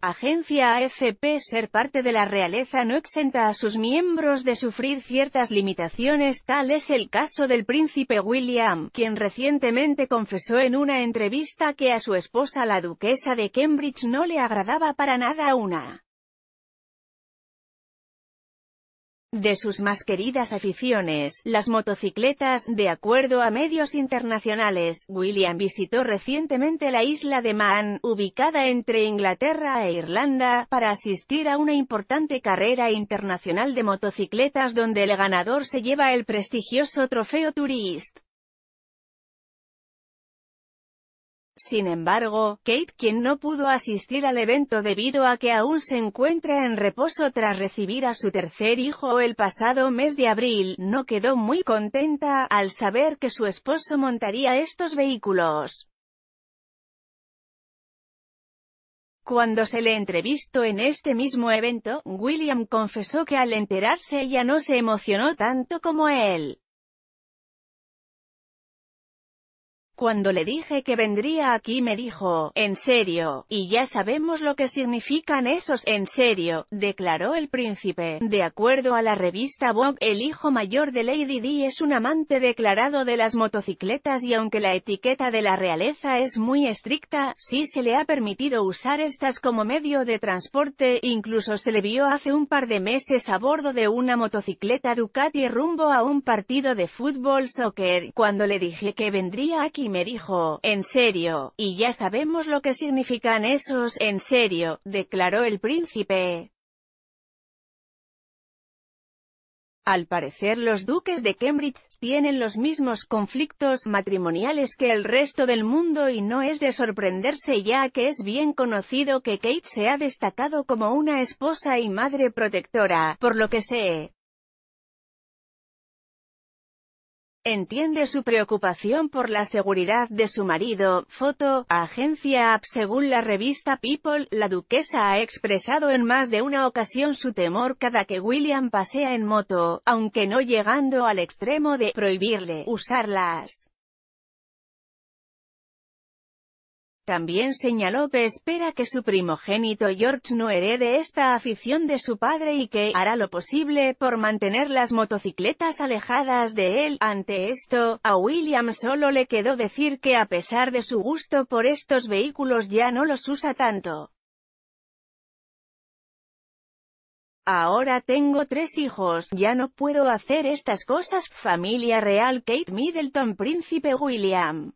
agencia AFP Ser parte de la realeza no exenta a sus miembros de sufrir ciertas limitaciones tal es el caso del príncipe William, quien recientemente confesó en una entrevista que a su esposa la duquesa de Cambridge no le agradaba para nada una de sus más queridas aficiones, las motocicletas. De acuerdo a medios internacionales, William visitó recientemente la isla de Man, ubicada entre Inglaterra e Irlanda, para asistir a una importante carrera internacional de motocicletas donde el ganador se lleva el prestigioso trofeo Tourist. Sin embargo, Kate quien no pudo asistir al evento debido a que aún se encuentra en reposo tras recibir a su tercer hijo el pasado mes de abril, no quedó muy contenta, al saber que su esposo montaría estos vehículos. Cuando se le entrevistó en este mismo evento, William confesó que al enterarse ella no se emocionó tanto como él. Cuando le dije que vendría aquí me dijo, en serio, y ya sabemos lo que significan esos, en serio, declaró el príncipe. De acuerdo a la revista Vogue, el hijo mayor de Lady Di es un amante declarado de las motocicletas y aunque la etiqueta de la realeza es muy estricta, sí se le ha permitido usar estas como medio de transporte, incluso se le vio hace un par de meses a bordo de una motocicleta Ducati rumbo a un partido de fútbol soccer, cuando le dije que vendría aquí y me dijo, en serio, y ya sabemos lo que significan esos, en serio, declaró el príncipe. Al parecer los duques de Cambridge tienen los mismos conflictos matrimoniales que el resto del mundo y no es de sorprenderse ya que es bien conocido que Kate se ha destacado como una esposa y madre protectora, por lo que sé. Entiende su preocupación por la seguridad de su marido, foto, agencia app Según la revista People, la duquesa ha expresado en más de una ocasión su temor cada que William pasea en moto, aunque no llegando al extremo de prohibirle usarlas. También señaló que espera que su primogénito George no herede esta afición de su padre y que hará lo posible por mantener las motocicletas alejadas de él. Ante esto, a William solo le quedó decir que a pesar de su gusto por estos vehículos ya no los usa tanto. Ahora tengo tres hijos, ya no puedo hacer estas cosas. Familia real Kate Middleton Príncipe William